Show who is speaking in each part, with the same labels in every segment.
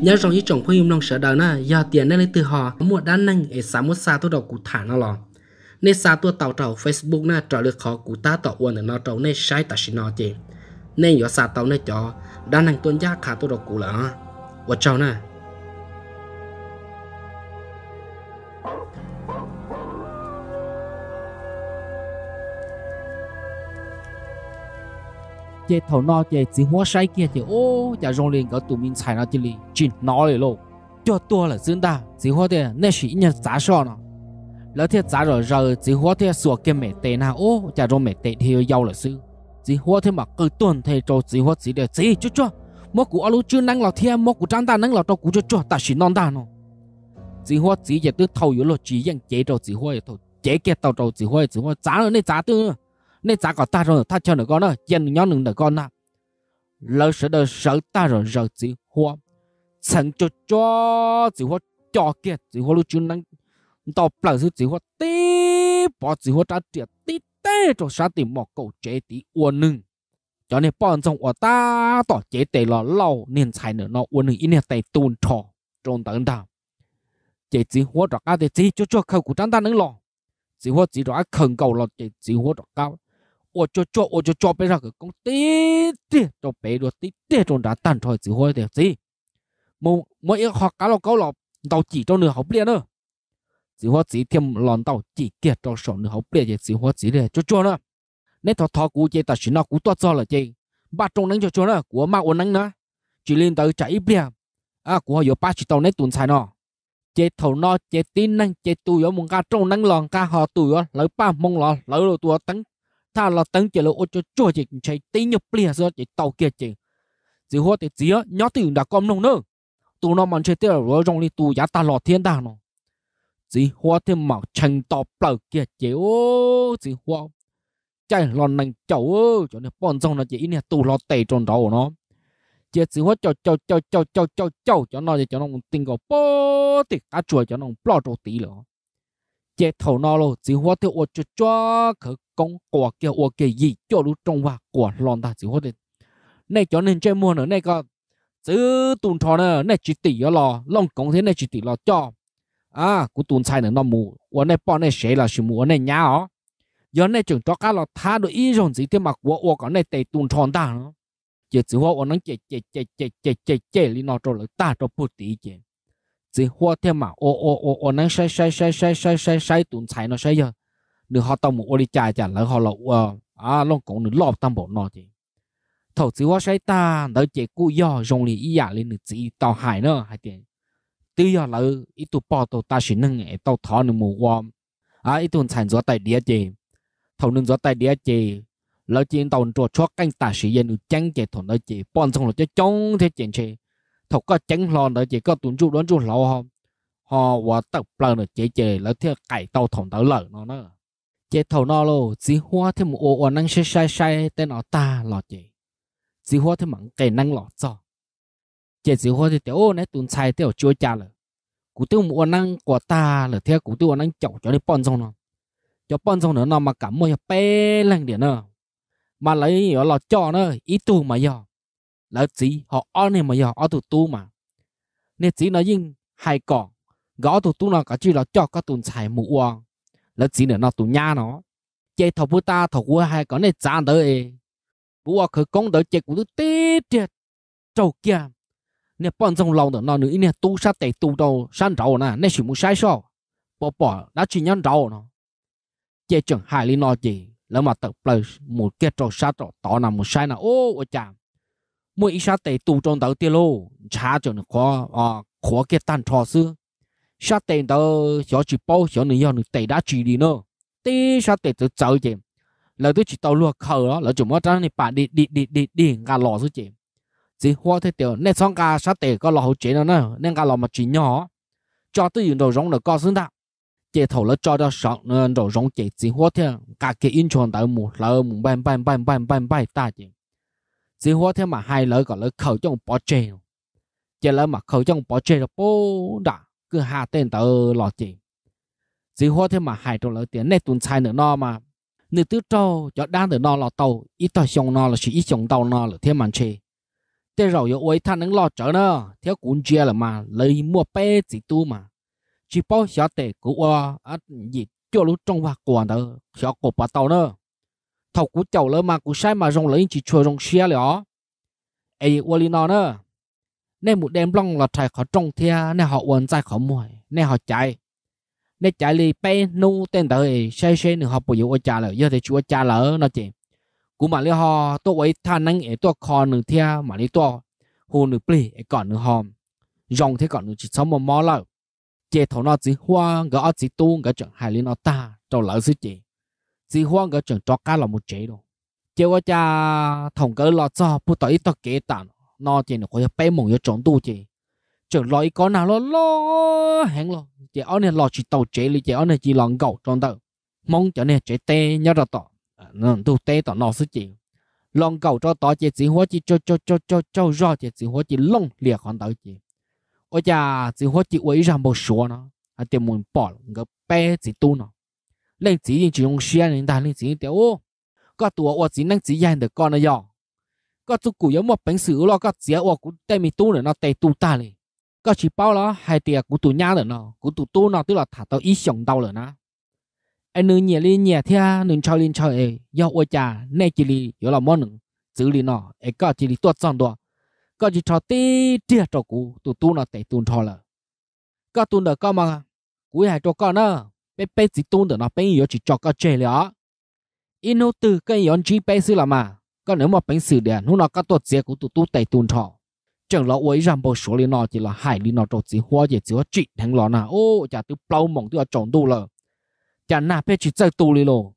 Speaker 1: nhớ rằng ý trọng khuyên lòng sợ đời na giờ tiền nên lấy từ họ mua đan năng ở xã mua xa tôi đầu cụ thả nó lò nên xa tôi tàu tàu facebook na trở được khó cụ ta tàu uẩn nó tàu nên sai ta xin nó chị nên giờ xa tàu nên cho đan năng tuân gia khả tôi đầu cụ là và chào na chế thầu nó chế chỉ hóa sai kia chế ô chả rong liền có tụ mình chạy nó chỉ lì chỉ nó lì lô cho tua là dân ta chỉ hóa thế nè sĩ nhân giá so nó lỡ thế giá rồi giờ chỉ hóa thế sửa cái mẹ tệ nào ô chả rong mẹ tệ thì giàu là sư chỉ hóa thế mà cứ tuần thầy cho chỉ hóa chỉ để chỉ cho cho mỗi cụ alo chưa năng lọt thiên mỗi cụ trang ta năng lọt cho cụ cho cho ta chỉ non ta nó chỉ hóa chỉ giờ tôi thầu yếu lo chỉ dân chế cho chỉ hóa thầu chế kia tàu cho chỉ hóa chỉ hóa giá rồi nên giá tư nên giá có ta rồi ta cho nó con nó dân nhóm nừng nó con nà lỡ sợ đỡ sợ ta rồi rồi chỉ hoa chẳng cho cho chỉ hoa cho kia chỉ hoa lúc chúng năng tao bảo sự chỉ hoa tí bỏ chỉ hoa trả tiền tí tê cho sa tiền mỏ cầu chế tí uôn nừng cho nên bọn trong ở ta tỏ chế tê lò lâu nên xài nữa nó uôn nừng ít nè tê tuôn trò trôn tấn đào chế chỉ hoa rõ cao thì chỉ cho cho khẩu của chúng ta nâng lò chỉ hoa chỉ rõ khẩn cầu lò chế chỉ hoa rõ cao 我就做我就做背上个工滴滴，就背着滴滴种咱单菜只会的子，冇冇一学搞落搞落到几种你好不了呢，只会只添乱到几点到手你好不了，只会只的就做呢，你头头估计但是那估多做了这，把种能就做呢，我妈我能呢，只领导 chạy 不了，啊，我有八十到那顿菜呢。chế thầu nó chế tin năng chế tu yo mong ca trong năng lòn ca họ tu yo lỡ ba mong lò lỡ đồ tua tấn ta là tăng chỉ là ô cho chua chỉ chạy tí nhập lìa rồi chỉ tàu kia chỉ chỉ hoa thì chỉ nhớ từ đã có nông nữa tụ nó mang chơi tiêu rồi trong đi tụ giá ta lọ thiên đàng nó chỉ hoa thì mạo chành to bờ kia chỉ ô chỉ hoa chạy lòn nành chậu ô cho nên bọn dòng là chỉ nè tụ lọ tẩy tròn đầu nó chỉ chỉ hoa chậu chậu chậu chậu chậu chậu chậu cho nó thì cho nó tinh có bó thì cá chuối cho nó bỏ trâu tí nữa chế thầu nó lo chỉ hóa theo ô cho cho khởi công quả kia ô kia gì cho lúc trong và quả lon ta chỉ hóa đi này cho nên chơi mua nữa này có chứ tuần trò nữa này chỉ tỷ lo long công thế này chỉ tỷ lo cho à cũng tuần sai nữa nó mù ô này bỏ này sẽ là sự mù ô này nhá ó giờ này chúng cho cá lo tha được ý rồi gì thế mà của ô còn này tệ tuần tròn ta nữa chỉ chỉ hóa ô nó chỉ chỉ chỉ chỉ chỉ chỉ chỉ li nó cho lời ta cho bút tỷ chỉ 只花天嘛，我我我我那晒晒晒晒晒晒晒顿菜那晒呀，你好到我屋里家家，然后了我啊，老公你老当不那的，头只我晒单，然后结果要用力一压，你你自己到海呢还点，对呀，然后一度报到大学那个到他那么我啊，一顿菜做带碟的，头能做带碟的，然后见到做做干大学也你讲解同那些，帮助了就讲这件事。thầu có tránh lon đó chỉ có tuấn chu đón chu lâu không họ và tập lờ nó chế chế là theo cải tàu thòng tàu lở nó nữa chế thầu nó lô chỉ hoa thêm một ô ô năng sai sai sai tên nó ta lọ chế chỉ hoa thêm mảng cái năng lọ cho chế chỉ hoa thì tiểu ô này tuấn sai tiểu chúa cha lở cụ tiêu một ô năng của ta là theo cụ tiêu ô năng chậu cho đi bọn xong nó cho bọn xong nữa nó mà cảm môi bê lăng điện nữa mà lấy nó lọ cho nó ít tu mà dò là chỉ họ ăn này mà giờ họ tụt tu mà nên chỉ nó nhưng hai cỏ gõ tụt tu nó cả chỉ là cho các tụt xài mũ à là chỉ nữa nó tụt nha nó chơi thầu bữa ta thầu bữa hai cỏ này chán tới bữa khởi công tới chơi cũng tụt tê triệt trâu kia nên bọn trong lòng đó nó nữa nên tu sát tệ tu đâu san rau nè nên chỉ muốn sai sao bỏ bỏ đã chỉ nhân rau nó chơi chẳng hại lý nó gì lỡ mà tập play một cái trò sát trò tỏ là một sai nào ô ô chạm mỗi xa tế tu trong đầu tiêu lô cha cho nó khó à khó cái tan trò xưa xa tế đó cho chỉ bao cho nó cho nó tế đã chỉ đi nữa tế xa tế tự chơi chị là tôi chỉ tàu luộc khờ đó là chúng nó trong này bạn đi đi đi đi đi gà lò xuống chị chỉ hoa thế tiểu nên xong ca xa tế có lò hậu chế nó nữa nên gà lò mà chỉ nhỏ cho tôi dùng đồ rong được co xứng đạo chế thầu là cho cho sọn đồ rong chế chỉ hoa thế cả cái in chuồng tới một là một bàn bàn bàn bàn bàn bàn ta chứ dì hoa thế mà hai lời còn lời khẩu trong bỏ chê chỉ lời mà khẩu trong bỏ chê là bố đã cứ hạ tên tờ lọ chị dì hoa thế mà hai trong lời tiền nét tuần sai nữa no mà nữ tứ trâu cho đang từ no lọ tàu ít tàu xong no là chỉ ít xong tàu no là thế mà chê thế rồi yếu ấy thằng nắng lọ trở nữa theo cuốn chia là mà lấy mua bé chỉ tu mà chỉ bao xóa tệ của ở gì cho lúc trong và quần đó xóa cột bà tàu nữa thọc của chầu lơ mà của sai mà rong lấy chỉ chua rong xia lẽ ấy quali nó nữa nên một đêm long là thầy khó trông thia nên họ quên dài khó mồi nên họ chạy nên chạy li pe nu tên tới xe xe nữa họ bồi dưỡng cha lỡ giờ thì chúa cha lỡ nó chỉ. cú mà li họ tôi ấy than năng ấy tôi khó nửa thia mà li tôi hồ nửa pli ấy còn nửa hòm rong thế còn nửa chỉ sống mà mò lỡ chế thổ nó chỉ hoa gỡ chỉ tu gỡ chẳng hài li nó ta trâu lỡ dưới chỉ chỉ hoang cái trường cho cá là một chế đâu chỉ quá cha thằng cái lo cho bu tới tao kế tản nó chỉ nó có bé mông cái chọn tu chỉ chỉ lo có nào lo lo hẹn lo chỉ ở này lo chỉ tàu chế li chỉ ở này chỉ lòng cầu trong tàu mong cho nên chế tê nhớ ra tỏ à, nó tu tê tỏ nó sức chỉ lòng cầu cho tỏ chỉ chỉ hoa chỉ cho cho cho cho cho ra chỉ chỉ hoa chỉ lông liệt hoàn tàu chỉ ôi cha chỉ hoa chỉ uống ra một số nó à tiền muốn bỏ cái bé chỉ tu nó 恁自己就用选人，但恁自己掉哦。个多我只能自己的干了样。个做古有么本事了，个只我古对面多人了，对多大嘞？个去包了，还得古多伢人了，古多多呢，对了，他都一想到了呢。ai nương nhẹ lên nhẹ thea nương cho lên cho ai yêu ôi cha nay chỉ li yêu là món nương li nó ai có chỉ li tuột sang đó có chỉ cho tê tê cho cú tụ tu nó tệ tuôn thọ là có tuôn được có mà cú hay cho con nữa bé bé chỉ tuôn được nó bé yếu chỉ cho cái chơi lẽ inu từ cái yon chỉ bé xí là mà cái nếu mà bé xí đẻ nó nó cái tuột dễ của tụt tụt tay tuôn thọ chẳng lẽ ấy rằng bộ số lên nó chỉ là hải lên nó trộn chỉ hoa gì chỉ có chỉ thằng lọ nào ô chả từ bao mỏng từ ở trộn tu lờ chả nạp bé chỉ chơi tu đi lô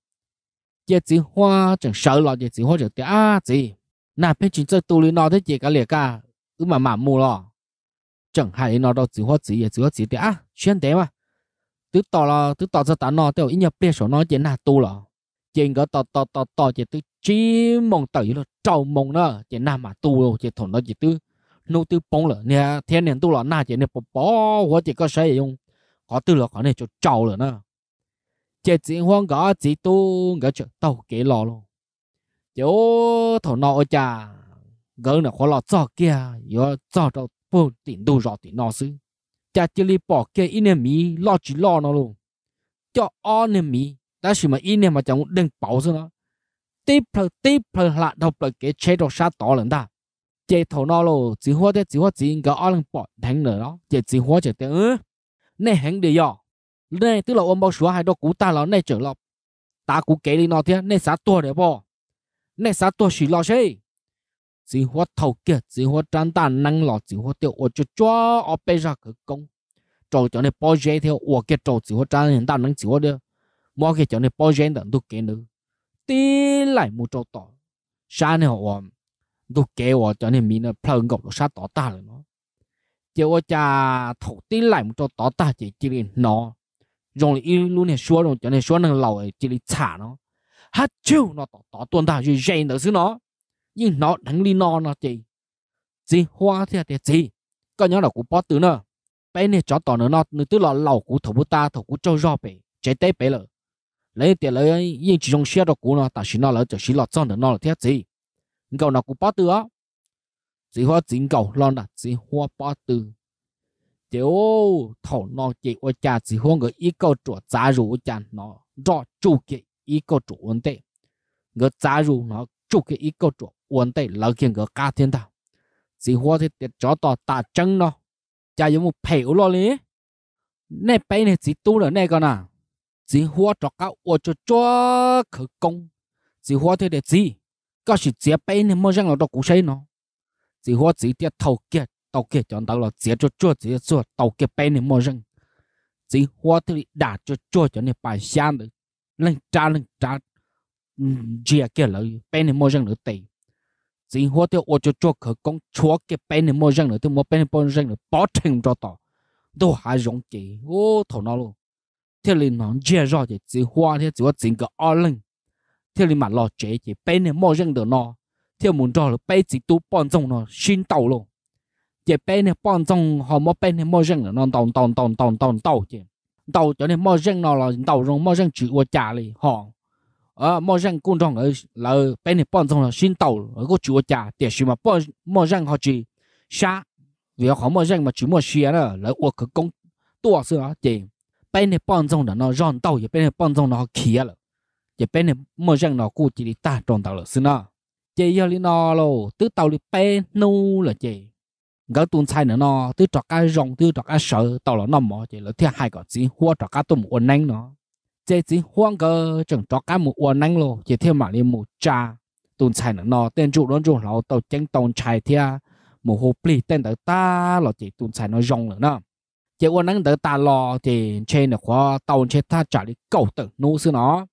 Speaker 1: chỉ chỉ hoa chẳng sợ lọ chỉ chỉ hoa chẳng tiếc à gì nạp bé chỉ chơi tu đi nó thế chỉ cả liệt cả cứ mà mà mua lọ chẳng hải nó đâu chỉ hoa chỉ gì chỉ có chỉ tiếc à xuyên thế mà tứ tỏ là tứ tỏ ra tán nó tiêu ít nhập bia số nó chỉ là tu là chỉ có tỏ tỏ tỏ tỏ chỉ tứ chỉ mong tới là trầu mong nó chỉ là mà tu rồi chỉ thằng nó chỉ tứ nô tứ bông là nè thiên niên tu là na chỉ nè bỏ bỏ hoặc chỉ có sai dùng có tư là có này cho trầu là nó chỉ chỉ hoang gã chỉ tu gã chỉ tàu kế lò luôn chỗ thằng nó cha gần là khó lò cho kia do cho đâu bông tiền đâu rõ tiền nó xứ cha chỉ li bỏ cái enemy lo chỉ lo nó luôn cho enemy đã chỉ mà enemy mà chẳng đừng bảo cho tiếp theo tiếp theo là đọc lại cái chế độ sát tỏ lần ta chế thổ nó luôn chỉ hoa thế chỉ hoa chỉ cái ông bỏ thằng nữa đó chỉ chỉ hoa chỉ thế ư này hẹn để dọ tức là ôm bao số hai đó cú ta là này trở lọc ta cú kể đi nó thế này sát tua để bỏ này sát tua chỉ lo chơi chỉ hoa thầu kia chỉ hoa trăn ta năng lọ chỉ hoa tiêu ở chỗ cho ở bây ra cái công cho chỗ nên bao giờ theo ở cái trâu chỉ hoa trăn hiện tại năng chỉ hoa được mua cái chỗ nên bao giờ đừng tôi kể nữa tí lại mua trâu tỏ sáng này họ tôi kể ở chỗ này mình là phần gốc sát tỏ ta rồi nó chỉ hoa cha thầu tí lại mua trâu tỏ ta chỉ chỉ là nó rồi ý luôn này xóa luôn, chỗ nên xóa năng lầu chỉ là chả nó hát chiêu nó tỏ tỏ tuần ta chỉ dây được xứ nó nhưng nó đánh li nó nó chị gì hoa thì là gì có nhớ là cú bỏ từ nữa bé này cho tỏ nữa nó nữa tức là lẩu của thổ bút ta thổ của châu do bé chế tế bé lợ lấy tiền lấy nhưng chỉ trong xe đó của nó ta chỉ nó lỡ cho xí lọt xong nữa nó là thiết gì cậu nó cú bỏ từ á chỉ hoa chính cậu lo là chỉ hoa bỏ từ tiểu thổ nó chỉ ở cha chỉ hoa người ít câu chỗ giá rủ cha nó rõ chủ kỵ ít câu chủ vấn đề người giá rủ nó chủ cái ý câu chuyện uốn tay lỡ kiện cái cá thiên ta chỉ hoa thì tiệt cho tỏ ta chân nó cha giống một phèo lo lý nè bé này chỉ tu là nè con à chỉ hoa cho cá uốn cho cho khởi công chỉ hoa thì để gì có sự chia bé này mới rằng là đó cũng xây nó chỉ hoa chỉ để thầu kia đầu kia chọn đầu là chia cho chua chia chua đầu kia bé này mới rằng chỉ hoa thì đã cho chua cho nên bài sang được lên trả lên trả chia kia là bên này mua răng nữa tệ chỉ hoa tiêu ô cho cho khờ con chúa cái bên này mua răng nữa tiêu mua bên này mua răng nữa bỏ thành cho tỏ đồ hà rộng kì ô thổ nó luôn thế là nó chia rõ thì chỉ hoa thế chỉ có chính cái ở lên thế là mà lo chế thì bên này mua răng được nó thế muốn cho là bên chỉ tu bọn trong nó xin tàu luôn chỉ bên này bọn trong họ mua bên này mua răng nữa nó tàu tàu tàu tàu tàu tàu chứ tàu cho nên mua răng nó là tàu rồng mua răng chữ của cha này họ ờ mò rằng cũng trong ở là bên này bọn trong là xin tàu ở có chúa cha để xí mà bọn mò rằng họ chỉ xa vì họ mò rằng mà chỉ mò xe nữa là ở cái công tua sự đó thì bên này bọn trong là nó ròn tàu và bên này bọn trong nó kia rồi và bên này mò rằng nó cũng chỉ đi ta tròn tàu là xí nó chị giờ đi nó lo tứ tàu đi bên nu là chị gỡ tuôn sai nữa nó từ trọt cá rồng từ trọt cá sợ tàu là nó mò chị là thiên hai cái gì hoa trọt cá tôm ổn nắng nó 这只换个整多干木窝 năng 咯，一天嘛哩木渣，顿菜能喏，等住轮住老到整顿菜天，木 hồ bì 等到打咯，这顿菜 nó rong 了呢。这窝 năng 得打咯，这 trên nó khó tàu trên ta trả đi cầu tử nô sư nó.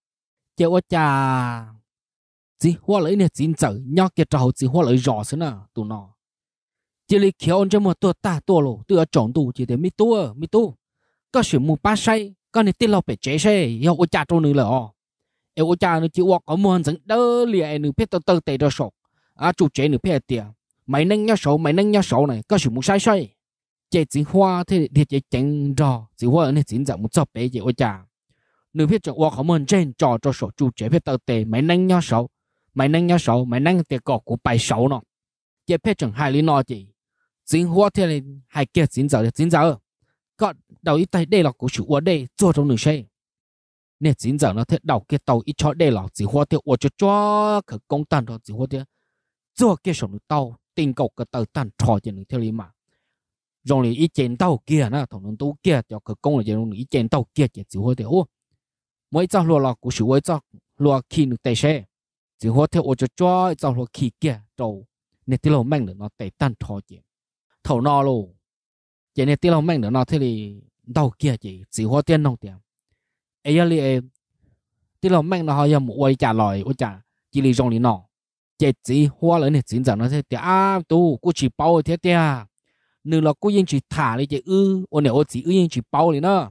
Speaker 1: 这窝 cha chỉ hoa lấy nè chín chữ nhóc kia trâu chỉ hoa lấy rõ sư nè tụi nó. chỉ lý kéo trên một tua ta tua lộ tua chọn tụ chỉ để mi tua mi tu, có sự mua ba say con này tiền lọc phải chế xe yêu ô cha trâu nữa là yêu ô cha nó chỉ uo có mua dẫn đỡ lìa nữa biết tao tơ tệ đó sổ à chủ chế nữa biết tiền mày nâng nhau sổ mày nâng nhau sổ này có sự muốn sai sai chế chính hoa thì thì chế chính rò chỉ hoa này chính dạng một chọc bé chế ô cha nữa biết cho uo có mua trên trò cho sổ chủ chế biết tao tệ mày nâng nhau sổ mày nâng nhau sổ mày nâng tiền cọ của bài sổ nó chế biết chẳng hai lý nọ chỉ chính hoa thì hai kia chính giờ thì chính giờ còn đầu ít tay đây là của chủ ở đây cho trong đường xe nên chính giờ nó thế đầu kia tàu ít cho đây là chỉ hoa tiêu ở cho cho cái công tàn đó chỉ hoa tiêu cho kia sống được tàu tình cầu cái tàu tàn trò trên đường theo lý mà rồi lý ít chén tàu kia nè thằng nó tu kia cho cái công là chỉ rồi ít chén tàu kia chỉ chỉ hoa tiêu mỗi cháu lúa là của chủ mỗi cháu lúa khi nước tay xe chỉ hoa tiêu ở cho cho cháu lúa khi kia đầu nên tiêu lúa mạnh được nó tay tàn trò trên thầu no luôn chỉ nên tiêu lòng mạnh nữa nó thế thì đầu kia chị chỉ hoa tiền nông tiền ấy giờ thì tiêu lòng mạnh nó họ giờ mua trả lời mua trả chỉ lý rong lý nọ chị chỉ hoa lớn này chính giờ nó sẽ thì à tu cứ chỉ bao thế tia nếu là cứ yên chỉ thả đi chỉ ư ô này ô chỉ ư yên chỉ bao đi nó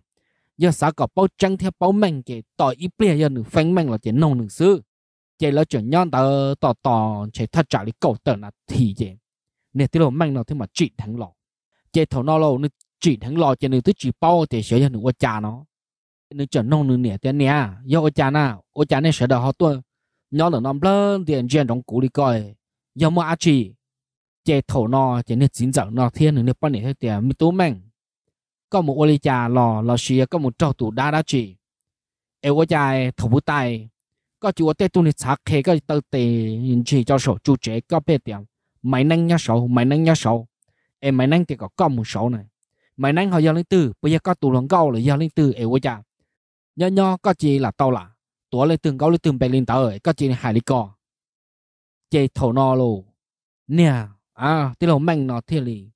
Speaker 1: giờ xã có bao trăng theo bao mạnh chị tỏi ít bia giờ nữa phanh mạnh là chỉ nông nữ sư chỉ là chuẩn nhon tờ tò tò chị thật trả lý cầu tờ là thì chị nên tiêu lòng mạnh nó thế mà chỉ thắng lọ chế thầu nó lâu nên chỉ thằng lo cho nên tôi chỉ bao thì sẽ cho nên ô cha nó nên chuẩn nông nên nè tiền nè do ô cha na ô cha nên sẽ đỡ họ tôi nhớ là nó lớn tiền chuyện trong cũ đi coi do mà chỉ chế thầu nó cho nên chính dẫn nó thiên nên bắt nhiêu tiền mi tú mạnh có một ôi li cha lò lò xì có một trâu tủ đá đá chỉ em ô cha thầu bút tay có chú ở tê tu nên sạc khê có tờ tiền chỉ cho sổ chú chế có bê tiền mày năng nhá sổ mày năng nhá sổ em mấy năng thì có con một số này mày năng họ giao lên từ bây giờ có tù lòng gâu là giao lên từ em quá cha nho nho có chỉ là tàu là tuổi lên từng gâu lên từng bè lên tao ơi có chỉ là hải lý co chơi thổ no luôn, nè à tí lâu mạnh nó thiên lì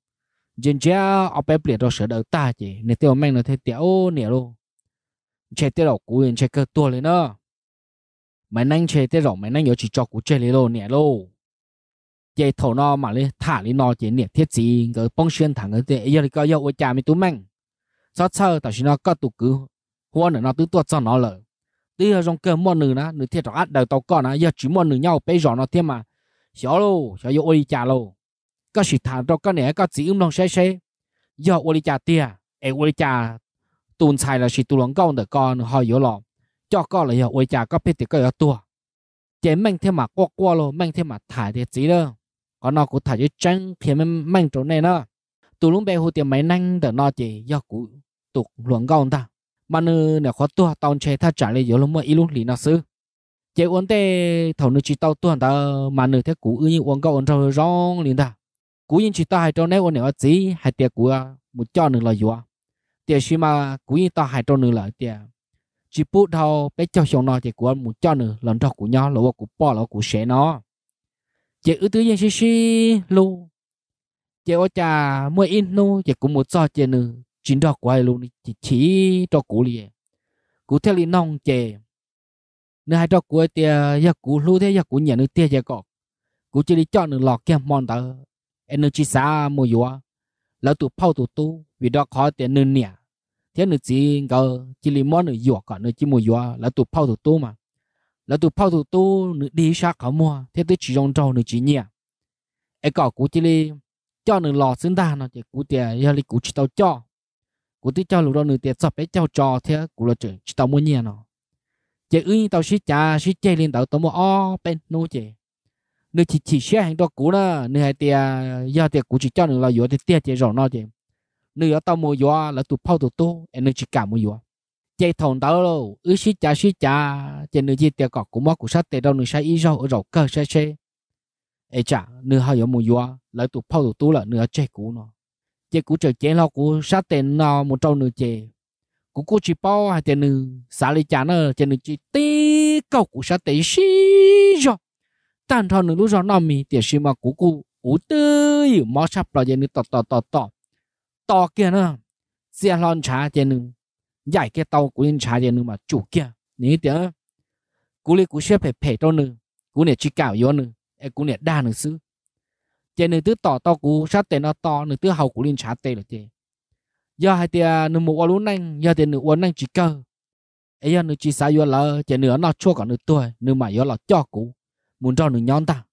Speaker 1: dân cha ở bên biển đó sửa đỡ ta chỉ nên tiêu mạnh nó thế tiểu nè luôn, chơi tiêu đầu cú lên chơi cơ tua lên đó mày năng chơi tiêu đầu mày năng nhớ chỉ cho cú chơi lên luôn nè luôn chế thổ nó mà lấy thả lấy nó chế niệm thiết gì cái bông xuyên thẳng cái thế giờ có yêu với cha mình tú mèn sao sao tao xin nó có tụ cứ hoa nữa nó tứ tuột cho nó lỡ tí là trong cơm mua nữa nó nữa thiết rõ đầu tàu con nó giờ chỉ mua nữa nhau bây giờ nó thêm mà xóa lô xóa yêu ôi cha lô có sự thả cho cái nẻ có chỉ um đồng xe xe giờ ôi cha tia ai ôi cha tuần xài là sự tu lòng công được con họ yếu lòng cho con là yêu ôi cha có biết thì có yêu tuột, chế mình thêm mà qua qua lô mình thêm mà thả thì chỉ đâu có nó cũng thải cho chân phía mình mang chỗ này nó tụ lúc bé hồ tiền máy năng để nó chỉ do cụ tục luận gòn ta mà nữ nè khó tua tao chơi tha trả lại yếu lúc mà ít lúc lì nó sư chế uống tê thầu nữ chỉ tao tuần ta mà nữ thế cụ ư như uống gòn trong rong liền ta cú yên chỉ ta hai trong này uống nữa gì hai tiệc cụ à, một cho nữ là yếu tiệc xí mà cú yên ta hai trong nữ là tiệc chỉ bút thâu bé cho xong nó thì của một cho nữ lần cho của nhau là của bỏ là của sẽ nó chị ưu tư yên xí xí lu chị ở trà mua in lu chị cũng một cho chị nữ chính đó của ai lu chị chỉ cho cũ liền cũ theo lý nong chị nữa hai cho cũ tia giờ cũ lu thế giờ cũ nhà nữ tia giờ có cũ chỉ đi cho nữ lọt kia mòn tờ chỉ xa mua yếu là tụ phao tụ tu vì đó khó tiền nữ nè thế nữ chỉ ngờ chỉ lý món nữ yếu cả nữ chỉ mua yếu là tụ phao tụ tu mà là tụ phao tụ tu nữ đi xa khó mua thế tôi chỉ rong trâu nữ chỉ nhẹ ai cỏ cú chỉ li cho nữ lò xứng đa nó chỉ cú tiền giờ li cú chỉ tao cho cú tí cho lúc đó nữ tiền sập ấy cho trò thế cú là chỉ chỉ tao mua nhẹ nó chỉ ư tao xí cha xí chơi lên tao tao mua o bên nô chỉ nữ chỉ chỉ xe hàng đó cú đó nữ hai tiền giờ tiền cú chỉ cho nữ là yếu thì tiền chỉ rong nó chỉ nữ ở tao mua yếu là tụ phao tụ tu em nữ chỉ cả mua yếu chạy thòng đó lô ứ xí chả xí chả chạy nửa chi tiệt cọc của móc của sát tê đâu nửa sai ý rau ở rau cơ sai xe ấy chả nửa hơi giống mùa gió lại tụ phao tụ tú là nửa chạy cũ nó chạy cũ trời chạy lo của sát tê nó một trâu nửa chạy cũ cũ chỉ bao hai chạy nửa xả lấy chả nó chạy nửa chỉ tê cọc của sát tê xí rau tàn thọ nửa lúc rau nằm mì tiệt xí mà cũ cũ ủ tư mỏ sắp rồi chạy nửa tọt tọt tọt tọt tọt kia nữa xe lon chả chạy nửa giải cái tàu của nên trái điện mà chủ kia nế tiếng cú lấy cú xếp phải phải tàu nữ cú này chỉ cào vô nữ em cú này đa nữ sư chế nữ tứ tỏ tàu cú sát tên nó to nữ tứ hậu của nên trái tê là chế giờ hai tia nữ một quả lúa nanh giờ tia nữ uốn nanh chỉ cơ ấy e giờ nữ chỉ sai vô là chế nữ nó chua cả nữ tuổi nữ mà vô là cho cú muốn cho nữ nhon ta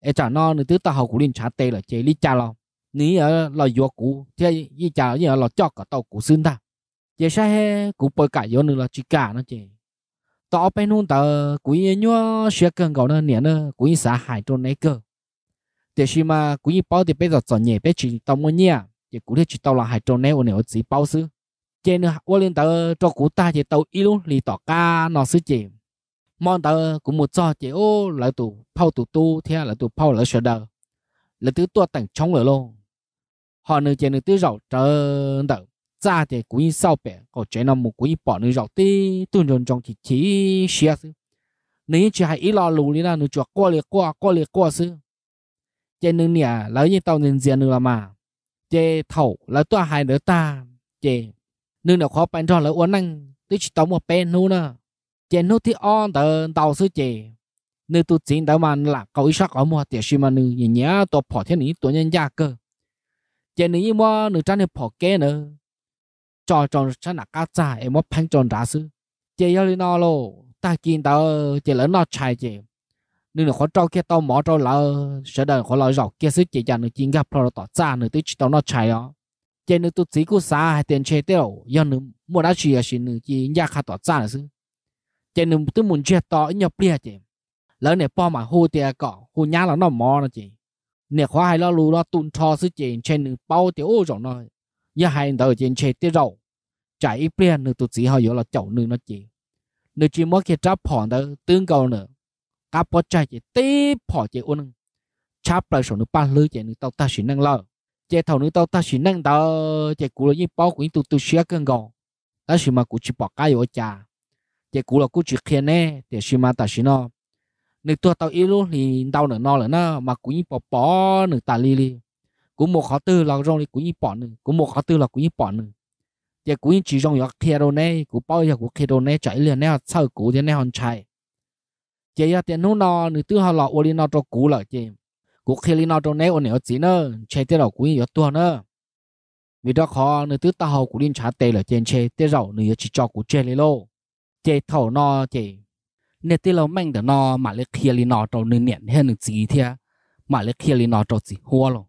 Speaker 1: ấy trả nó nữ tứ tao hậu của nên trái tê là chế lý cha lo ní ở lo vô cú chế y cha như là lo cho cả tàu cú xương ta giờ sao he cũng bơi cả vô nữa là chỉ cả nó chị tao bên luôn tờ cũng nhua xe cần cầu nó nè nó cũng xã hải trôn này cơ thì khi mà cũng bao thì bây giờ chọn nhẹ bây chỉ tao mua nhia thì cũng thế chỉ tao là hải trôn này ôn này chỉ bao xứ trên nữa ôn lên tờ cho cụ ta thì tao ít luôn lì tỏ ca nó xứ chị mong tờ cũng một cho chị ô lại tụ phao tụ tu theo lại tụ phao lại sửa đờ là thứ tua tặng chống lửa luôn họ nửa trên nửa thứ rậu trơn tờ cha thì cũng sau bé có chế nó một cũng bỏ nữa rồi tí tuần rồi trong chỉ chỉ xia sư nếu chỉ hay ít lo lù đi là nó chuột qua liệt qua qua liệt qua sư chế lấy như tao nên diện nữa mà chế thầu là tôi hai đứa ta chế nữa nó khó bán cho lấy uốn năng tôi chỉ tao một bên nè chế nó thì on tàu sư chế tôi chính đó mà là cậu ý sắc ở mua tiền xí mà nữ nhớ tôi bỏ thế này tôi nhân gia cơ chế nếu như mà trang thì bỏ kia nữa cho tròn sẽ là cá già em mất phanh tròn đá sư chế yêu đi nó ta kiến tao chế lớn nó chạy chế nên là khó trâu kia tao mỏ trâu lỡ sẽ đợi khó lỡ dọc kia sư chế dành được chín gặp rồi tỏ ra nữa tới tao nó chạy đó chế nữa tụt chỉ cú xa hay tiền chế tiêu do nữa mua đã chỉ là xin nữa chỉ nhà khá tỏ ra nữa sư chế nữa tôi muốn chia tỏ nhập bia chế lỡ này po mà hô tiền cọ hô nhá là nó mỏ nó chế nè khóa hay lo lù lo tụn cho sư chị trên nữa bao tiêu ô rồi giờ hai đầu trên chế tiếp rầu chạy ít biển nữa tụt chỉ họ giờ là chậu nữa nó chỉ nữa chỉ mỗi cái chấp phỏng đó tương cầu nữa cá bó chạy chỉ tiếp phỏng chỉ uốn chấp lại số nữa ba lưỡi chạy nữa tao ta chỉ năng lơ chạy thầu nữa tao ta chỉ năng đó chạy cú là những bao quyển tụt tụt xé cơn gò ta chỉ mà cú chỉ bỏ cái yếu cha chạy cú là cú chỉ khen nè để chỉ mà ta chỉ nó nữa tụt tao yếu thì tao nữa nó là nó mà cú những bỏ bỏ nữa ta li li cú một họ tư là rong đi cú nhị bọn nữa cú một họ tư là cú nhị bọn nữa giờ của chỉ rong yếu kia đồ này cú bao giờ cú kia đồ này chạy liền này sau cú thì này hòn chạy giờ giờ tiền nô nọ nữ tư họ lọ ô đi nọ cho cú là chị cú kia đi nọ cho này ô nẻo gì nữa chạy thế nào của yếu tua nữa vì đó khó nữ tư ta họ cú liên chả tê là trên chê tê rậu nữ chỉ cho cú chạy lấy lô chê thầu nò chị nè tê lâu mạnh đó nò mà lấy kia đi nò cho nữ nhện hay nữ gì thế mà lấy kia đi nò cho gì hoa luôn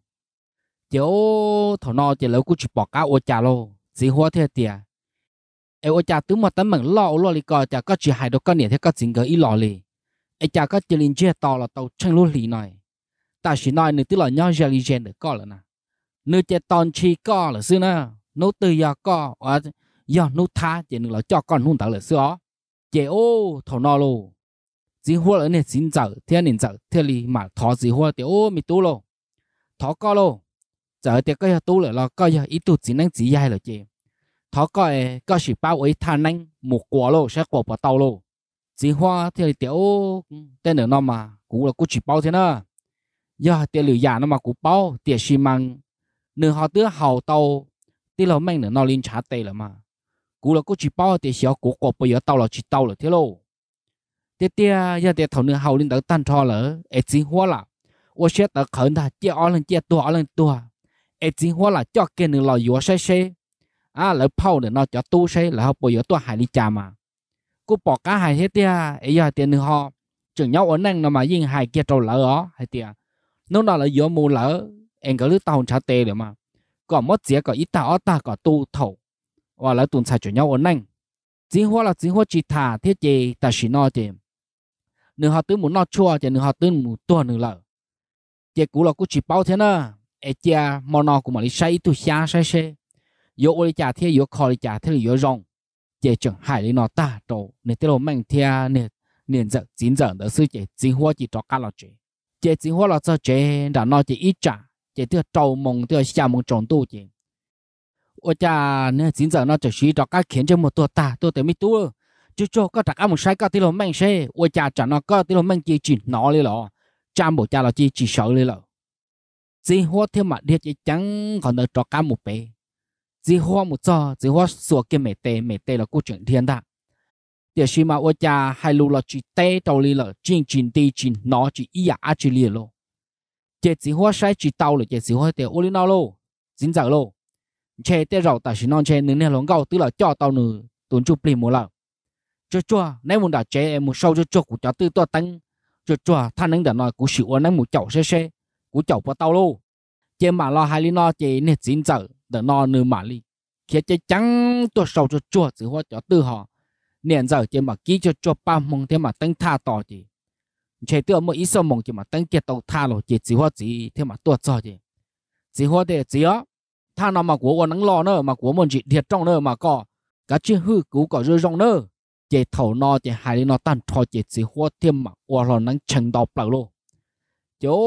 Speaker 1: chiếu thọ nọ chỉ lấy cú chụp bỏ cá ô chả lô dĩ hoa thế tiệt em ô chả tứ mà tấm mảng lọ lọ lì coi chả có chỉ hại đâu con nè thế có dính cái ý lọ lì em chả có chỉ linh chia to là tàu tranh luôn lì này ta chỉ nói nữa tức là nhau giờ lì gen được coi là nè nữ chơi tòn chi co là xưa nè nô từ giờ co à giờ nô tha chỉ nữa là cho con hôn tao là xưa chế ô thọ nọ lô dĩ hoa là nè dính chở thế nè chở thế lì mà thọ dĩ hoa thì ô mi tu lô thọ co lô giờ thì có tu là lo coi ý tu chỉ năng chỉ dài là chị thọ coi coi sự bao ấy than năng một quả lô sẽ quả bỏ tàu lô chỉ hoa thì tiểu tên nữa mà cũng là cũng chỉ bao thế nữa giờ tiền lửa già mà cũng bao tiền xi măng nửa họ tứa hầu tàu tiền là mang nữa nó liên trả tệ là mà cũng là cũng chỉ bao tiền xíu cũng quả bây giờ tàu là chỉ tàu là thế lô tiếp theo giờ tiền thầu nửa hầu lên tới tan cho lỡ ấy chỉ hoa là 我晓得可能他接二轮接多二轮多。ai chỉ hoa là cho cái nữa là yếu xe xe à lỡ phao nữa nó cho tu xe là họ bộ yếu tua hải lý cha mà cô bỏ cả hải hết tia ấy giờ tiền nữa họ chừng nhau ở nang nó mà riêng hải kia trâu lỡ ó hay tia nó đó là yếu mù lỡ em có lứa tàu trả tê được mà có mất gì có ít tao ó ta có tu thầu và lỡ tuần xài chừng nhau ở nang, chỉ hoa là chỉ hoa chỉ thả thiết chế ta chỉ nói chế nữa họ tứ muốn no chua chế nữa họ tứ muốn tua nữa lỡ chế cũ là cũng chỉ bao thế nữa etia mono của mọi sai tu xa sai xe yo oli cha thia yo kho li cha thia yo rong chế chẳng hai lý nó ta trổ nên tiết lộ mạnh thia nên nên giận chín giận đó sư chế chín hoa chỉ to cá lọ chế chế chín hoa lọ cho chế đã nó chế ít trả chế tiêu trầu mông tiêu xa mông tròn tu chế ô cha nên chín giận nó chỉ suy cho cá khiến cho một tu ta tu tới mi tu, chú cho có trả cá một sai có ti lộ mạnh xe ô cha trả nó có ti lộ mạnh chỉ chỉ nó lý lọ cha bộ cha lọ chỉ chỉ sợ lý lọ dì hoa thêm mặt đi chỉ chẳng còn được trò cá một bé dì hoa một giờ dì hoa sửa cái mẹ tê mẹ tê là cô chuyện thiên đã để khi mà ôi cha hai lù là chỉ tê tàu li là chín chín tê chín nó chỉ ý à chỉ li lo chỉ dì hoa sai chỉ tàu là chỉ dì hoa tê ô li nào lo dính dạo lo Chế tê rầu tại chỉ non chế nên nè lóng gạo tức là cho tàu nửa tuấn chụp liền một lần cho cho nay muốn đặt chế em một sau cho cho của cháu tư to tăng cho cho than nắng đã nói của sự ôn nắng một chậu xe xe cú chậu vào tàu luôn chế mà lo hai lý no chế nè dính dở để no nư mà li khi chế trắng tuột sầu cho chua chỉ hoa cho tư họ nền giờ chế mà ký cho chua ba mong thế mà tăng tha tỏ chỉ. chế tựa một ít sơ mong chế mà tăng kiệt tàu tha rồi chỉ chỉ hoa chỉ thế mà tuột cho chỉ. chỉ hoa để chỉ á tha nó mà của còn nắng lo nữa mà của mình chỉ thiệt trong nữa mà có cái chuyện hư cũ có rơi rong nữa chế thầu no chế hai lý nó tan thọ chỉ chỉ hoa thêm mà qua lo nắng chừng đó lại luôn chỗ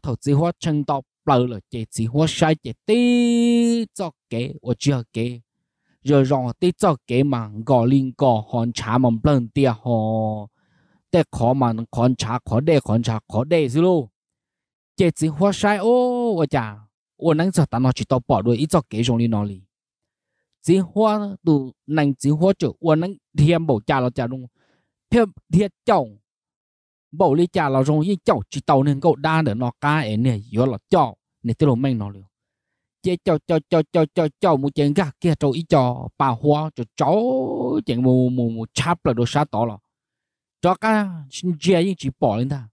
Speaker 1: 头只花成到爆了，这只花晒这地做给我这给，就让我地做给嘛，我另个看茶嘛不能掉吼，得考嘛能看茶考得看茶考得是喽，这只花晒哦，我讲我能做单拿去到爆了，一做给从你那里。chỉ hoa đủ nành chỉ hoa chỗ uốn nành thiên bổ cha là cha đúng thiên thiên chồng bộ lý trả là rong yên cháu chỉ tàu nên cậu đa để nó cá ấy nè yếu là cho nè tiêu mình nó liền chế cho cho cho cho cho cho một chuyện gà kia trâu ý cho bà hoa cho cháu chén mù mù mù chắp là đồ sát to là cho cá xin chia những chỉ bỏ lên ta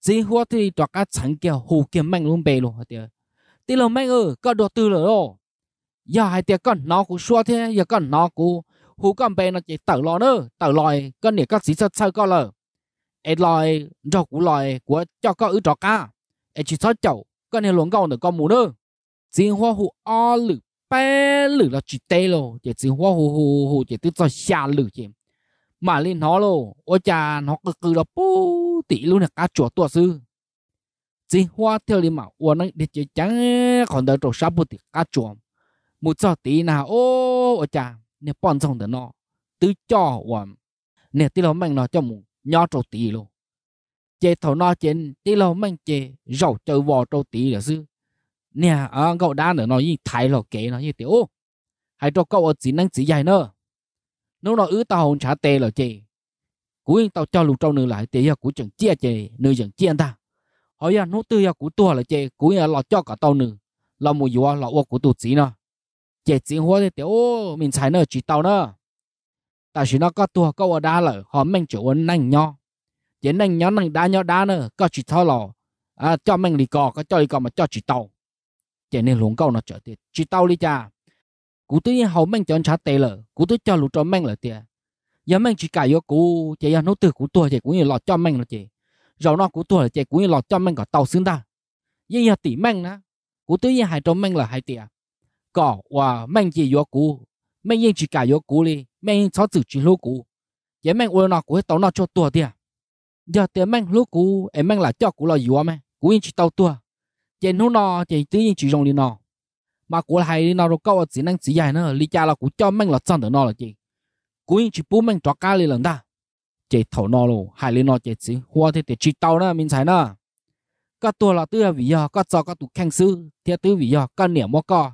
Speaker 1: dĩ hoa thì cho cá chẳng kia hồ kia mạnh luôn bề luôn tiệt tiệt là mạnh ơi có đồ tư rồi đó giờ hai tiệt con nó cũng xua thế giờ con nó cũng hồ con bề nó chỉ tẩu lò nữa tẩu lòi con này các sĩ sao sao con lờ ai lại cho cú lại của cho có ở trọ cá ai chỉ sao chậu cái này luôn gạo được con mù nữa riêng hoa hồ o lử bé lử là chỉ tê lô chỉ riêng hoa hồ hồ hồ chỉ tức cho xa lử chỉ mà lên nó lô ô cha nó cứ cứ đó bú tỷ luôn là cá chuột tua sư riêng hoa theo đi mà ô nó để chỉ trắng còn đỡ trổ sáp bút thì cá chuột một giờ tí nào ô ô cha nè bọn xong được nó tứ cho ô nè tí nó mạnh nó cho mù nhỏ trâu tí luôn chế thầu nó trên tí lâu mình chế rầu chơi vò trâu tí là dư, nè à, cậu đã nữa nó như thái lò kế nó như tiểu hãy cho cậu ở chỉ năng chỉ dài nữa nếu nó ứ tao hồn trả tê là chế cú tao cho lù trâu nữa lại tê giờ cú chẳng chia chế nữa chẳng chia ta hỏi giờ nó tư giờ cú tua là chế cú là lò cho cả tao nữa là một vụ lò của tụt chỉ nó chế chỉ hóa thì tiểu mình xài nữa chỉ tao nữa ta chỉ nó có tua câu ở đá lở họ mình chủ ấn nành nho chỉ nành nho nành đá nho đá nữa có chỉ thao lò à, cho mình đi cò có cho đi cò mà cho chỉ tàu chỉ nên luống câu nó trở tiền chỉ tàu đi cha cú tư hầu mình cho anh trả tệ lở cú tư cho lũ cho mình lở tiền giờ mình chỉ cài vô cú chỉ là nấu từ cú tua chỉ cũng như lọ cho mình là chỉ rồi nó cú tua chỉ cũng như lọ cho mình có tàu xứng ta nhưng giờ tỷ mình á cú tư như hai trong mình là hai tiền cỏ và mình chỉ vô cú mình yên chỉ cả yếu cú đi mình cháu tự chỉ lú cú vậy mình uống nào cú hết tàu nào cho tua đi giờ tiền mình lú cú em mình là cho cú là yếu mà cú yên chỉ tàu tua vậy nó nó vậy tự nhiên chỉ dùng đi nó mà cú hay đi nó rồi câu chỉ năng chỉ dài nữa lý cha là cú cho mình là chân được nó là gì cú yên chỉ bố mình cho cá đi lần ta chạy thầu nó luôn hay lên nó chạy chỉ hoa thì để chỉ tàu nữa mình xài nữa các tua là tư là vì do các cho các tụ khang sư theo tư vì do các niệm mò co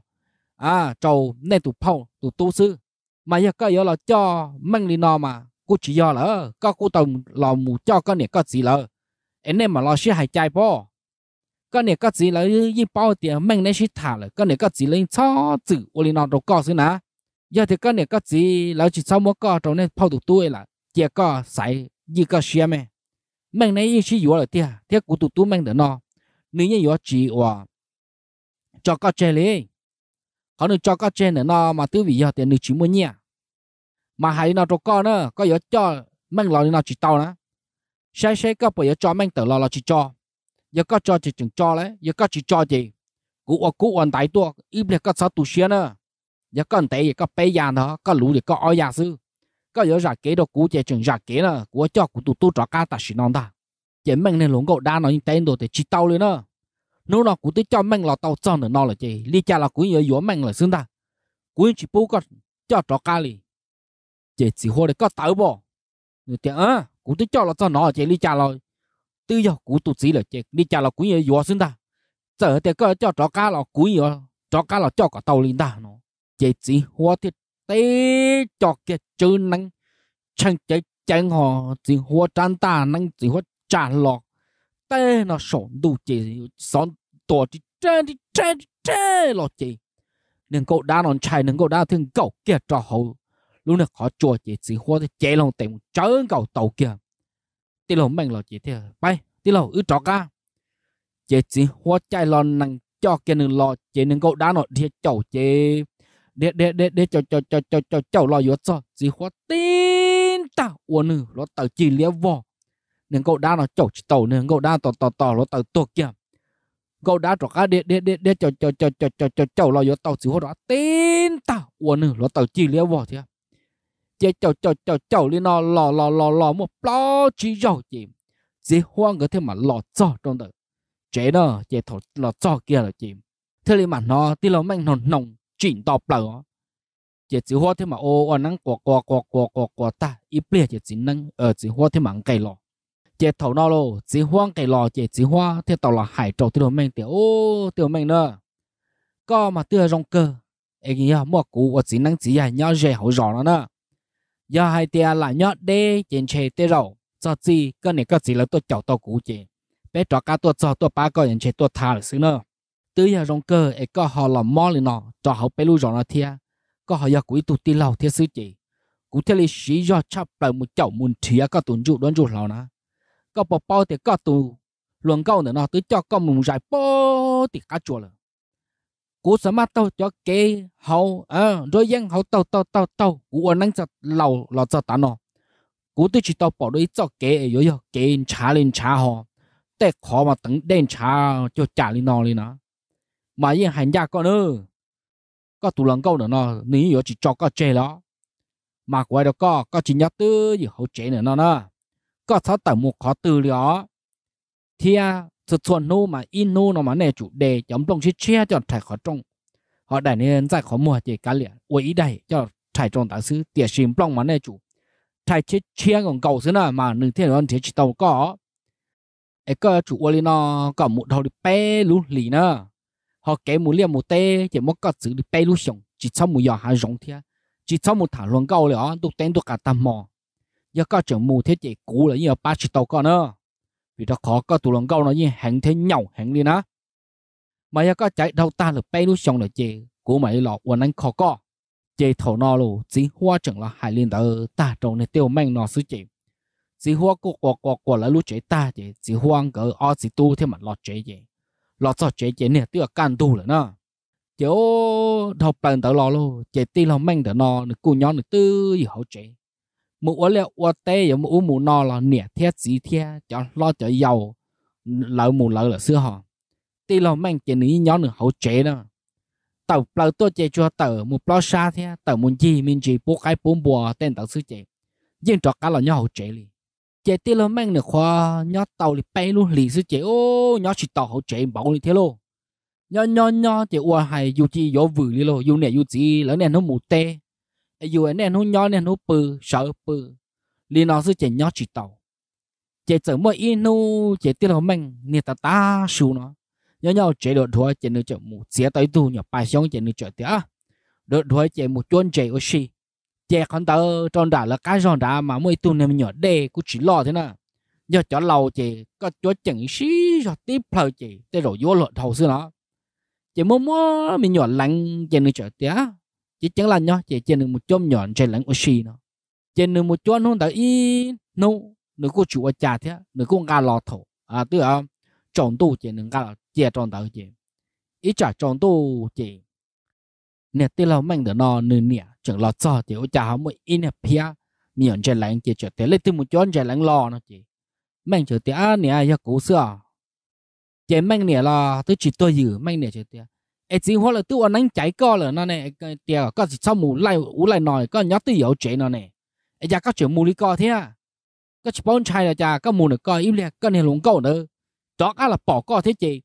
Speaker 1: à trâu nên tụ phong tụ tu sư mà giờ có giờ là cho măng đi nọ mà cô chỉ do là có cô tổng lò mù cho con này có gì là, anh em mà lo sẽ hay chạy po con này có gì là như bao tiền măng nên sẽ thả lỡ con này có gì lên cho chữ ô li nọ đâu có xứ nà giờ thì con này có gì là chỉ sau mỗi có trâu nên phong tụ tu là chỉ có sai như có xem mẹ măng này như chỉ yếu là tia tia cô tụ tu măng được nọ nếu như yếu chỉ và cho có chơi lên họ được cho các trên nữa nó mà tứ vị giờ thì được chỉ mua nhẹ mà hãy nó cho con nữa có giờ cho mang lò nó chỉ tao nữa sai sai có bây giờ cho mang tự lò là chỉ cho giờ có cho chỉ chừng cho đấy giờ có chỉ cho gì cũ ở cũ ở tại tua im là có sao tụ xia nữa giờ có tệ giờ có bé già nữa có lũ thì có ở nhà sư có giờ giả kế đồ cũ chỉ chừng giả kế nữa của cho của tu tu cho cá ta xí non ta chỉ mang nên lũng cậu đa nó như tên đồ thì chỉ tao lên nữa nó nó cũng tới cho mình là tàu tròn nó là chị lý cha là cũng yếu mình là xương ta cũng chỉ bố có cho trò cá li chị chỉ hoa để có tàu bò người ta à cũng tới cho là cho nó chị lý cha rồi tư giờ cũng tụt xí là chị lý cha là cũng yếu xương ta giờ thì có cho trò cá là cũng yếu trò cá là cho cả tàu liền ta nó chị chỉ hoa thì tế cho cái chữ năng chẳng chạy chẳng họ chỉ hoa tràn ta năng chỉ hoa trả lọt tên nó sọn đủ chị sọn tổ chị chê đi chê đi chê lo chị nên cậu đã nón chạy nên cậu đã thương cậu kia cho hậu lúc này khó chùa chị chỉ hoa thì chạy lòng tìm chớ cậu tàu kia tí lòng mình lo chị thế, bay tí lòng ư cho ca chị chỉ hoa chạy lo năng cho kia nên lo chị nên cậu đã nón thiệt chậu chị để để để để cho cho cho cho cho cháu lo yếu cho chỉ hoa tin ta uốn lo tàu chỉ liếc vò nên cậu đã nó chọc tàu nên cậu đã tò tò tò nó tàu tò kìa cậu đã trọc á để để để để cho cho cho cho cho cho chậu lo vô tàu xíu đó tên tàu uổng nữa nó tàu chỉ liêu vỏ thế chế à? chậu chậu chậu chậu lên nó lò lò lò lò một lo chỉ giàu chị dễ hoang cái thế mà lò cho trong đời chế đó chế thổ lò cho kia là chị thế là mà nó tí là mạnh nồng nồng chỉnh to bự chế chỉ hoa thế mà ô ô nắng quả quả quả quả quả quả ta ít bia chế chỉ nắng ở chỉ hoa thế mà cây lò chế thầu nó lô chỉ hoang cái lò chế chỉ hoa thì tàu là hải trầu tiêu mình tiểu ô tiểu mình nữa có mà tiêu rong cơ ấy nhá mua cũ và chỉ năng chỉ là nhớ dễ hậu rõ nó nữa giờ hai tia là nhớ đê trên chế tiêu rầu cho gì cái này cái gì là tôi chọn tôi cũ chế bé trò cá tôi cho tôi ba cái trên chế tôi thả được xứ nữa tư giờ rong cơ ấy có họ là mò lên nó cho họ bé lu rõ nó thia có họ giờ cũ tụt tiêu lâu thia xứ chị cụ thể là sử do chấp lại một chậu muôn thia có tổn trụ đoán trụ lâu nữa ก็ปอปอเตก็ตูหลวงเก้าเนาะตัวจอกก็มุงใจปอติกาจัวเลยกูสามารถเต้าจอกเกเฮาเออด้วยยังเฮาเต้าเต้าเต้าเต้ากูอันนั้นจะเหล่าเราจะตานอกูตัวจิตเต้าปอด้วยจอกเกเอยอยเกนช้าเล่นช้าหอแต่ขอมาตั้งเด่นช้าจะจ่าลีนอเลยนะมายังหันยากก็เนอก็ตุลังเก้าเนาะนี่อยู่จิตจอกก็เจแล้วมากไว้แล้วก็ก็จิตยัดตื้ออยู่เขาเจเนาะเนาะก็เขาต่อมุขอตือเหลียเทียสุดส่วนนู้มาอินนู้นมาในจุดเดยอมตรงชิเชียจอดถ่ายขอจง họ à, đại nên ra khó mua chỉ cá liền ủa ý cho trải trong tảng sứ tiệt xìm plong mà này chủ trải chết chia còn cầu sứ nào mà nương thiên on thế tàu có ấy cơ chủ ủa có một đầu đi pe lú lì nữa họ kể một liêm một tê chỉ một cái chữ đi pe lú sống chỉ sau một giờ hai giống thế chỉ sau một thằng luồng cầu liền tụ tên tụ cả tam mò giờ có chẳng mù thế chị cũ là như ba chỉ con nữa vì đó khó có tụ lòng câu nó như hẹn thế nhau hẹn đi nó mà giờ có chạy đầu ta là bay lúc xong là chị của mày lọ quần anh khó có chị thổ nó lù chỉ hoa chẳng là hai liên tờ ta trong này tiêu mạnh nó sư chị chỉ hoa cô quả quả quả là lúc chế ta chị chỉ hoa ngỡ o chỉ tu thêm mặt lọt chế chị lọt cho chế chị nè tiêu can tu rồi nó chỗ thọc bằng tờ lọ lù chị tiêu lọ mạnh tờ nó nó cù nhón nó tư gì hậu chế mu ở lẹ ở tê rồi mu mu no là nẻ thiệt gì thiệt cho lo cho giàu lỡ mu lỡ là xưa họ ti lo mang cái ní nhóm nữa hậu chế đó tàu lỡ to chế cho tàu mu lo xa thiệt tàu muốn gì mình chỉ bố cái bố bùa tên tàu sư chế nhưng cho cá là nhóm hậu chế liền chế ti lo mang được khoa nhóm tàu thì bay luôn lì sư chế ô nhóm chỉ tàu hậu chế bảo liền thế luôn nhỏ nhỏ nhỏ chế qua hay dù chi vô vừa đi luôn dù nè dù chi lỡ nè nó mù tê ai dù anh hú nhon anh hú bự sợ bự li nó sư chỉ nhon chỉ tàu chỉ chở mỗi in nu chỉ tiêu hồ mình nhiệt ta ta sù nó nhớ nhau chỉ được thua chỉ nữ chở mù xé tới tu nhỏ bài xong chỉ nữ chở tía được thua chỉ một chuôn chỉ ô xì chỉ con tàu tròn đã là cái tròn đã mà mỗi tu nem nhỏ đê cũng chỉ lo thế nào giờ cho lâu chị có chỗ chừng xí cho tiếp lời chị tới rồi vô lợn thầu xưa nó chị mua mua mình nhỏ lạnh chị nữ chở tía chỉ chẳng là nhá chỉ chỉ được một chôm nhọn chạy lắng oxy nó chỉ được một chôn không tại y nó nó có chủ ở chả thế nửa cũng gà lò thổ à tức là trồng tu chỉ được gà chia trồng tạo chỉ ít chả trồng tu chỉ nè tức là mình được nó nửa nè chẳng lò cho thì ở chả không một in nè phía miệng chạy lắng chỉ chỉ thế lấy từ một chôn chạy lắng lò nó chỉ mình chỉ thế à, nè ya à, cũ xưa chỉ mình nè là tôi chỉ tôi giữ mình nè chỉ thế ai chỉ hoặc là tu ăn anh chạy co là nó nè, tiền có gì sau mù lại u lại nồi có nhớ tôi hiểu chuyện nó này ấy giờ có chuyện mù đi co thế à có chỉ bốn chai là già có mù được co im liệt có nên luôn co nữa đó á là bỏ co thế chị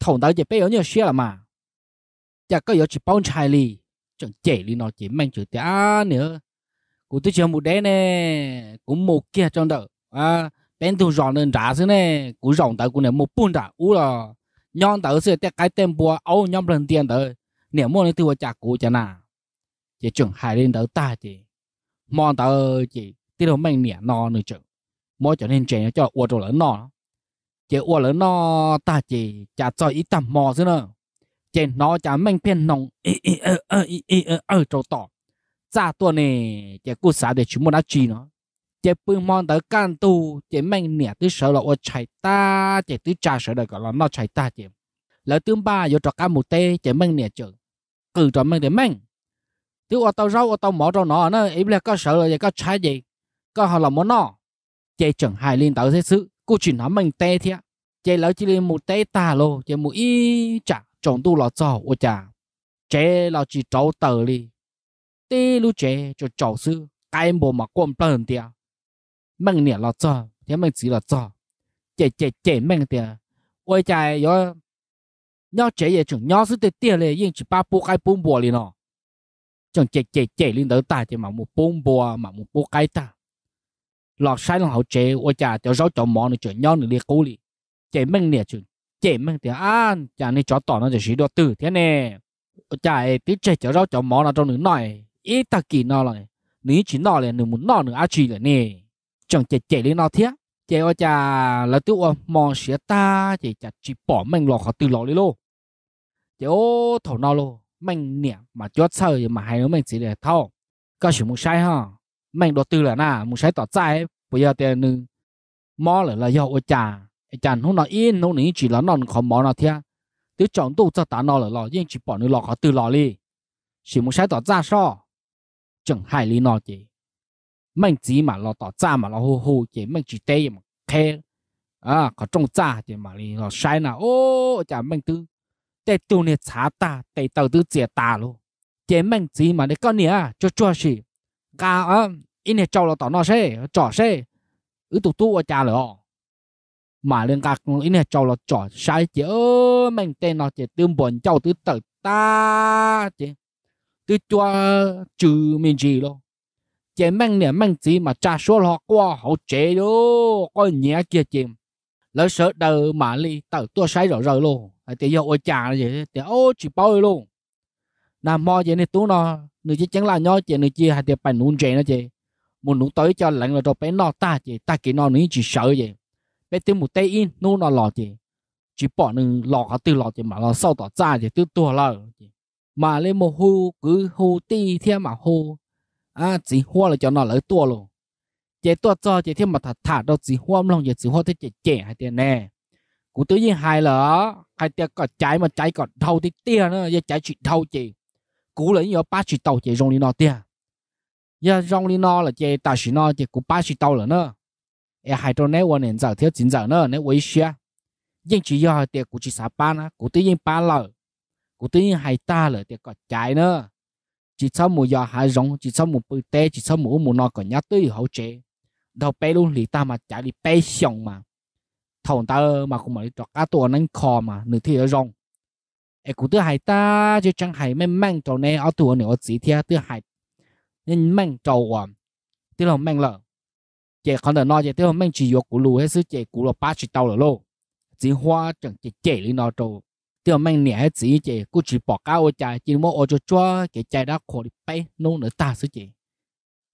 Speaker 1: thùng tới chỉ bây giờ nhiều là mà giờ có hiểu chỉ bốn chai li chẳng chạy li nó chỉ mang chữ tiền nữa cũng tôi chưa mù đấy nè cũng mù kia trong đầu à bên thùng rọn lên trả thế nè cũng rộng tới cũng này một bún đã u là nhóm tớ sẽ tiếc cái tên bùa ô nhóm lần tiền tớ nếu mua này thì chả cú chả nà chỉ chuẩn hai lên tớ ta chỉ mong tớ chỉ tí đâu mình nẻ no nữa chừng mỗi trở nên trẻ cho uo trâu lớn no chỉ uo lớn no ta chỉ chả cho ít tầm mò chứ nữa chỉ nó chả mình phiền nồng ý ý ơ ơ ý ý ơ ơ trâu tỏ ra tuần này chỉ cú xả để chúng mua đã chi nó chế bưng mong tới can tu chế mình nè tứ sợ là ô chạy ta chế tứ cha sợ đời gọi là nó chạy ta chế lỡ tương ba vô trò cá một tê chế mình nè chữ cử trò mình để mình tứ ô tàu rau ô tàu mỏ rau nó nó ý là có sợ là có trái gì có họ là món nó chế chẳng hài liên tạo thế sự cô chỉ nói mình tê thế chế lỡ chỉ liên một tê ta lô chế một y chả chọn tu là cho ô chả chế là chỉ trâu tờ đi tê lu chế cho trâu sư cái bộ mà quên bờn tiệt mình nè lo cho thế mình chỉ lo cho chè chè chè mình tiền ôi trời yo nhau chè vậy chúng nhau sức tiền này yên chỉ ba bộ cái bốn bộ liền nọ chẳng chè chè chè lên tới ta chỉ mà một bốn bộ mà một bộ cái ta lo sai lòng hậu chè ôi trời cho rau cho món này chúng nhau nữa liền cố liền chè mình nè chúng chè mang tiền ăn chả nên chó tỏ nó chỉ đồ tử thế nè ôi trời tí chè cho rau cho món là trong nữa nồi ít ta kỳ nó rồi nếu chỉ nó là nửa muốn nọ nửa ăn chỉ là nè chẳng chạy chạy lên nào thiết chạy ở chà là tiêu ở mòn xía ta chạy chả chỉ bỏ mình lọ khó từ lọ đi lô chạy ô thầu nào lô mình nè mà chót sợ mà hai đứa mình chỉ để thâu có sự muốn sai ha mình đầu tư là na muốn sai tỏ trái bây giờ tiền nương mò là là do ở chà chà nó nó yên nó ní chỉ là non còn mò nào thiết tiêu chọn tu cho ta nó là lọ nhưng chỉ bỏ nữa lọ khó từ lọ đi chỉ muốn sai tỏ ra so chẳng hại lý nó chỉ mình chỉ mà lo tỏ cha mà lo hô hô chỉ mình chỉ tê mà khe à có trong cha chỉ mà đi lo sai nào ô chả mình tư tê tu này chả ta tê tàu tư chia ta luôn chỉ mình chỉ mà để con nè cho cho gì cả à in nè cho lo tỏ nó xe trò xe ừ tụ tụ ở cha lo, mà lên cả in nè cho lo trò sai chỉ ơ mình tê nó chỉ tương buồn cho tư tử ta chỉ tư cho trừ mình gì luôn chế mang nè mang gì mà cha số họ qua họ chế đó có nhẹ kia chìm lỡ sợ đờ mà li tờ tôi sai rồi rồi luôn thì giờ ôi chả gì thì ô chỉ bao luôn nam mo vậy này tú nó người chỉ chẳng là nho chị người chia hai tiệp bánh nún chế nó chị muốn nún tới cho lạnh rồi rồi bé nó ta chị ta kỹ nó nữ chỉ sợ vậy bé tiêu một tay in nú nó lò chị chỉ bỏ nữ lò họ từ lò chị mà lò sau tỏ ra chị từ tua lò mà lên một hô cứ hô ti theo mà hô à chỉ hoa là cho nó lấy tua luôn chế tua cho chế thêm mà thả đâu chỉ hoa lòng chế chỉ hoa thế chế trẻ hay tiền nè cũng tự nhiên hai là hai tiền có trái mà trái có đầu thì tiền nữa giờ trái chỉ đầu chị cú là nhiều ba chỉ tàu chế rong đi nó tiền giờ rong đi nó là chế ta chỉ nó chế cú ba chỉ tàu là nữa e hai trâu nè quan nền giờ thiếu chính giờ nữa nè quấy xia nhưng chỉ do tiền cú chỉ xả ba nữa cú tự nhiên ba lợ cú tự nhiên hai ta lợ tiền có trái nữa chỉ sau một giờ hai rong chỉ sau một bữa té chỉ sau một một nọ còn nhát tới hậu chế đầu bé luôn lì ta mà chả đi bé xong mà thằng ta mà cũng mới cho cá tua nên khó mà nửa thì ở rong em cũng thứ hai ta chứ chẳng hay mấy mang trâu này ở tua nữa chỉ thì thứ hai nên mang trâu à thứ là mang lợ chị còn được nói chị thứ là mang chỉ vô của lù hết sức chị của lù ba chỉ tàu là lô chỉ hoa chẳng chỉ chị lên nó trâu tiêu mang nẻ chỉ chị cô chỉ bỏ cao chạy chỉ mua ở chỗ cho cái chạy đã khổ đi bay nô nữa ta sứ chị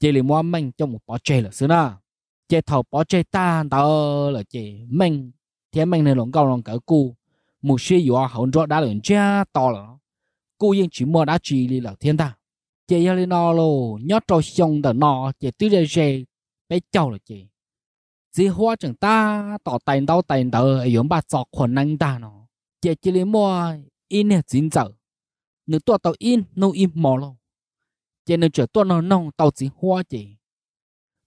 Speaker 1: Chỉ là mua mang trong một bỏ chơi là sứ na chị thầu bỏ chơi ta tao là chị mang thế mang này lòng cao lòng cỡ cu một xe dù hậu rõ đã lớn cha to là cô yên chỉ mua đã chỉ đi là thiên ta chị yên lên nó lô nhớ trâu xong đờ nó chị tứ ra xe bé cháu là chị dì hoa chẳng ta tỏ tay đau tay đờ ở ba giọt khuẩn năng ta nó chế chỉ lấy mua in nè chín giờ nếu tôi tàu in nó in mò lo chế nếu chờ tôi nó nông tàu chỉ hoa chỉ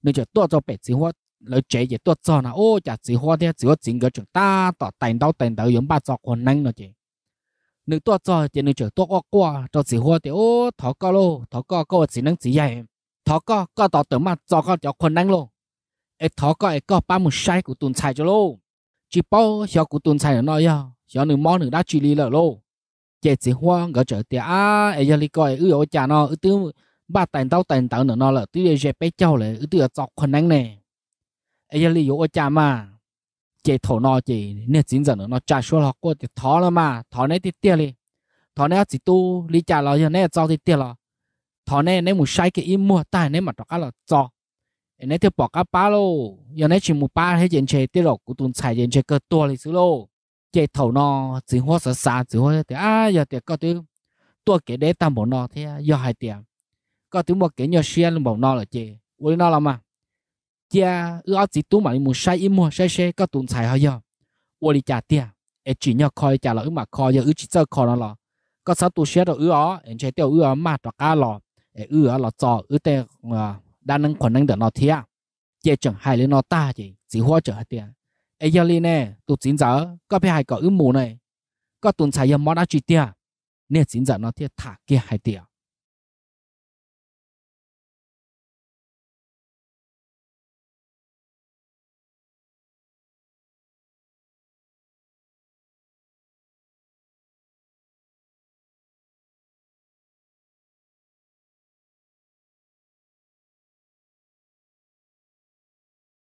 Speaker 1: nếu chờ tôi cho bẹt chỉ hoa lấy chế chỉ tôi cho nó ô chả chỉ hoa thế chỉ hoa chính cái chúng ta tỏ tiền đâu tiền đâu giống ba cho con năng nó chỉ nếu tôi cho chế nếu chờ tôi qua qua cho chỉ hoa thì ô thọ co lô thọ co có chỉ năng chỉ dạy thọ co có tỏ tưởng mà cho con cho con năng lô ấy thọ co ấy có ba một sai của tuần sai cho lô chỉ bao cho của tuần sai nó nói nhau cho nên mò nửa đã chỉ lì lợ lô chế chỉ hoa ngỡ trở tiệt à ai giờ lì coi ư ở nhà nó ư tư ba tàn tao tàn tao nữa nó là tư để dẹp bé cháu là ư tư ở chọc khẩn năng nè ấy giờ lì ở nhà mà chế thổ nó chế nè chính giờ nữa nó trả số học qua thì thó là mà thó này thì tiệt đi thó này chỉ tu lì cha là giờ này cho thì tiệt là thó này nếu muốn sai cái im mua tai nếu mà đó là cho nếu thì bỏ cả ba lô giờ nếu chỉ mua ba hết chuyện chế tiệt rồi cũng tuần xài chuyện chế cơ tua lì xứ lô chế thầu nó chỉ hoa sợ xa chỉ hoa thì à giờ thì có thứ tua cái đấy tam bộ nó thế giờ à, hai tiền có thứ một cái nhỏ xuyên luôn bộ nó là chế ui nó làm mà chia à, ư áo chỉ tú mà mua sai im mua sai sai có tuần xài hơi giờ ui đi trả tiền em chỉ nhỏ coi trả là ư mà coi giờ ư chỉ chơi coi nó là có sáu tu xé rồi ư ó em chơi tiêu ư ó mà tọa cá lò em ư ó lò trò ư tê à, đa năng khoản năng được nó thế chế chẳng hai lên nó ta chỉ chỉ hoa trở hai tiền ấy giờ liền nè tụt chín giờ có phải hai có ướm mù này có tuần xài giờ món đã truy tia nè chín giờ nó thiệt thả kia hai tia